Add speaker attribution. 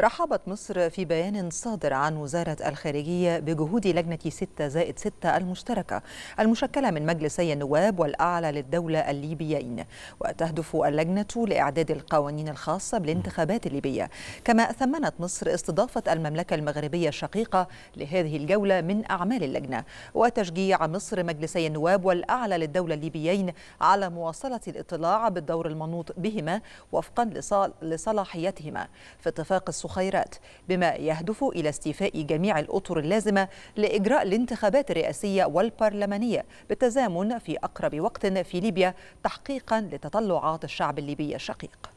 Speaker 1: رحبت مصر في بيان صادر عن وزارة الخارجية بجهود لجنة 6 زائد 6 المشتركة المشكلة من مجلسي النواب والأعلى للدولة الليبيين وتهدف اللجنة لإعداد القوانين الخاصة بالانتخابات الليبية كما ثمنت مصر استضافة المملكة المغربية الشقيقة لهذه الجولة من أعمال اللجنة وتشجيع مصر مجلسي النواب والأعلى للدولة الليبيين على مواصلة الاطلاع بالدور المنوط بهما وفقا لصلاحيتهما في اتفاق خيرات بما يهدف إلى استيفاء جميع الأطر اللازمة لإجراء الانتخابات الرئاسية والبرلمانية بالتزامن في أقرب وقت في ليبيا تحقيقا لتطلعات الشعب الليبي الشقيق